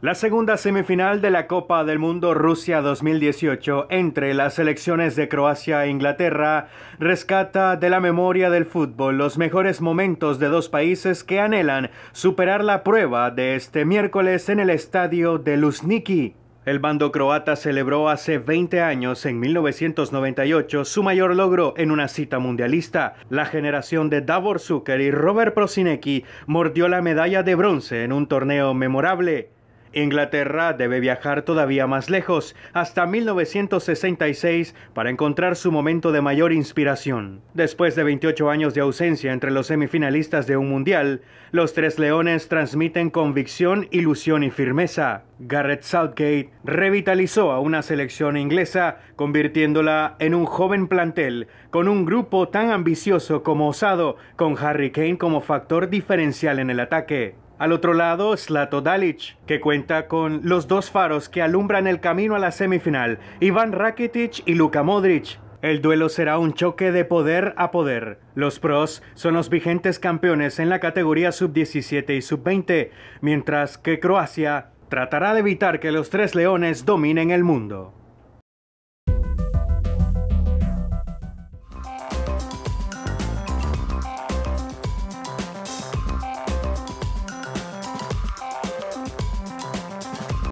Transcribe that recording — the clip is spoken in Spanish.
La segunda semifinal de la Copa del Mundo Rusia 2018 entre las selecciones de Croacia e Inglaterra rescata de la memoria del fútbol los mejores momentos de dos países que anhelan superar la prueba de este miércoles en el estadio de Luzniki. El bando croata celebró hace 20 años, en 1998, su mayor logro en una cita mundialista. La generación de Davor Zucker y Robert Prosinecki mordió la medalla de bronce en un torneo memorable. Inglaterra debe viajar todavía más lejos, hasta 1966, para encontrar su momento de mayor inspiración. Después de 28 años de ausencia entre los semifinalistas de un mundial, los Tres Leones transmiten convicción, ilusión y firmeza. Garrett Southgate revitalizó a una selección inglesa, convirtiéndola en un joven plantel, con un grupo tan ambicioso como osado, con Harry Kane como factor diferencial en el ataque. Al otro lado, Slato Dalic, que cuenta con los dos faros que alumbran el camino a la semifinal, Iván Rakitic y Luka Modric. El duelo será un choque de poder a poder. Los pros son los vigentes campeones en la categoría sub-17 y sub-20, mientras que Croacia tratará de evitar que los tres leones dominen el mundo.